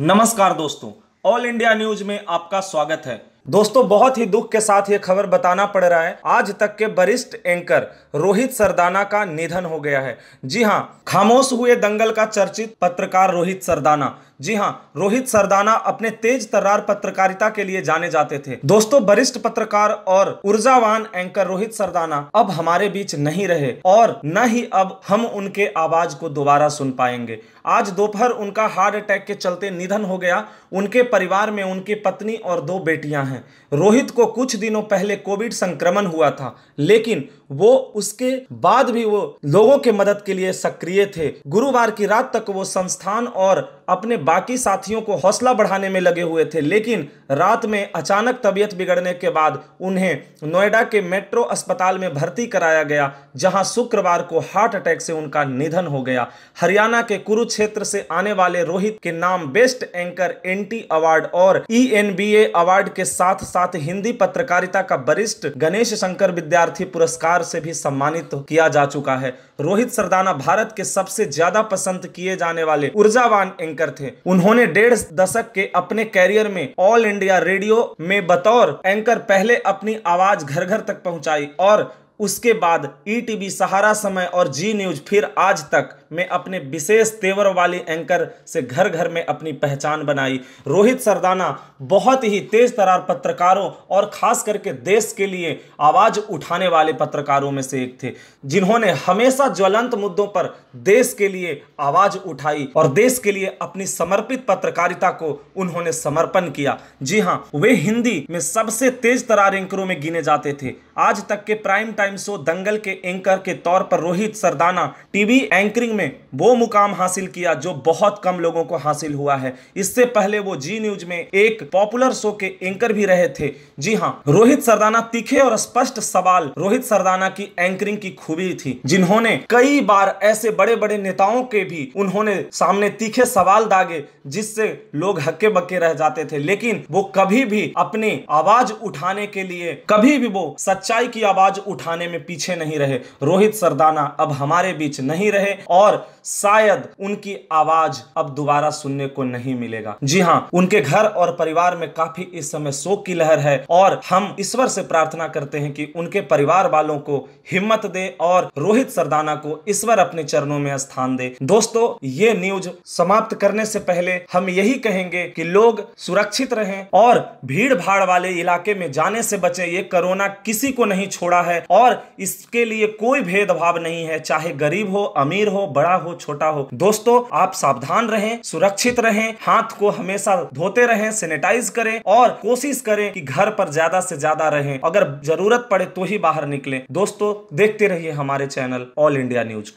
नमस्कार दोस्तों all India news में आपका स्वागत है दोस्तों बहुत ही दुख के साथ ये खबर बताना पड़ रहा है आज तक के वरिष्ठ एंकर रोहित सरदाना का निधन हो गया है जी हाँ खामोश हुए दंगल का चर्चित पत्रकार रोहित सरदाना जी हाँ रोहित सरदाना अपने तेज तर्रार पत्रकारिता के लिए जाने जाते थे दोस्तों वरिष्ठ पत्रकार और ऊर्जावान एंकर रोहित सरदाना अब हमारे बीच नहीं रहे और न ही अब हम उनके आवाज को दोबारा सुन पाएंगे आज दोपहर उनका हार्ट अटैक के चलते निधन हो गया उनके परिवार में उनकी पत्नी और दो बेटियां हैं हैं रोहित को कुछ दिनों पहले कोविड संक्रमण हुआ था लेकिन वो उसके बाद भी वो लोगों के मदद के लिए सक्रिय थे गुरुवार की रात तक वो संस्थान और अपने बाकी साथियों को हौसला बढ़ाने में लगे हुए थे लेकिन रात में अचानक तबीयत बिगड़ने के बाद उन्हें नोएडा के मेट्रो अस्पताल में भर्ती कराया गया जहां शुक्रवार को हार्ट अटैक से उनका निधन हो गया हरियाणा के कुरुक्षेत्र से आने वाले रोहित के नाम बेस्ट एंकर एन अवार्ड और ई अवार्ड के साथ साथ साथ हिंदी पत्रकारिता का वरिष्ठ गणेश शंकर विद्यार्थी पुरस्कार से भी सम्मानित किया जा चुका है रोहित सरदाना भारत के सबसे ज्यादा पसंद किए जाने वाले ऊर्जावान एंकर थे उन्होंने डेढ़ दशक के अपने कैरियर में ऑल इंडिया रेडियो में बतौर एंकर पहले अपनी आवाज घर घर तक पहुंचाई और उसके बाद ईटीवी e सहारा समय और जी न्यूज फिर आज तक में अपने विशेष तेवर वाली एंकर से घर घर में अपनी पहचान बनाई रोहित सरदाना बहुत ही तेज तरार पत्रकारों और खास करके देश के लिए आवाज उठाने वाले पत्रकारों में से एक थे जिन्होंने हमेशा ज्वलंत मुद्दों पर देश के लिए आवाज उठाई और देश के लिए अपनी समर्पित पत्रकारिता को उन्होंने समर्पण किया जी हाँ वे हिंदी में सबसे तेज तरार एंकरों में गिने जाते थे आज तक के prime time time show Dangal के एंकर के तौर पर रोहित सरदाना टीवी एंकरिंग में वो मुकाम हासिल किया जो बहुत कम लोगों को हासिल हुआ है इससे पहले वो जी न्यूज में एक पॉपुलर शो के एंकर भी रहे थे जी हाँ रोहित सरदाना तीखे और स्पष्ट सवाल रोहित सरदाना की एंकरिंग की खूबी थी जिन्होंने कई बार ऐसे बड़े बड़े नेताओं के भी उन्होंने सामने तीखे सवाल दागे जिससे लोग हक्के बक्के रह जाते थे लेकिन वो कभी भी अपनी आवाज उठाने के लिए कभी भी वो सच्चाई की आवाज उठाने जमाने में पीछे नहीं रहे रोहित सरदाना अब हमारे बीच नहीं रहे और शायद उनकी आवाज अब दोबारा सुनने को नहीं मिलेगा जी हाँ उनके घर और परिवार में काफी इस समय शोक की लहर है और हम ईश्वर से प्रार्थना करते हैं कि उनके परिवार वालों को हिम्मत दे और रोहित सरदाना को ईश्वर अपने चरणों में स्थान दे दोस्तों ये न्यूज समाप्त करने से पहले हम यही कहेंगे कि लोग सुरक्षित रहें और भीड़ भाड़ वाले इलाके में जाने से बचें ये कोरोना किसी को नहीं छोड़ा है और और इसके लिए कोई भेदभाव नहीं है चाहे गरीब हो अमीर हो बड़ा हो छोटा हो दोस्तों आप सावधान रहें सुरक्षित रहें हाथ को हमेशा धोते रहें सेनेटाइज करें और कोशिश करें कि घर पर ज्यादा से ज्यादा रहें अगर जरूरत पड़े तो ही बाहर निकलें दोस्तों देखते रहिए हमारे चैनल ऑल इंडिया न्यूज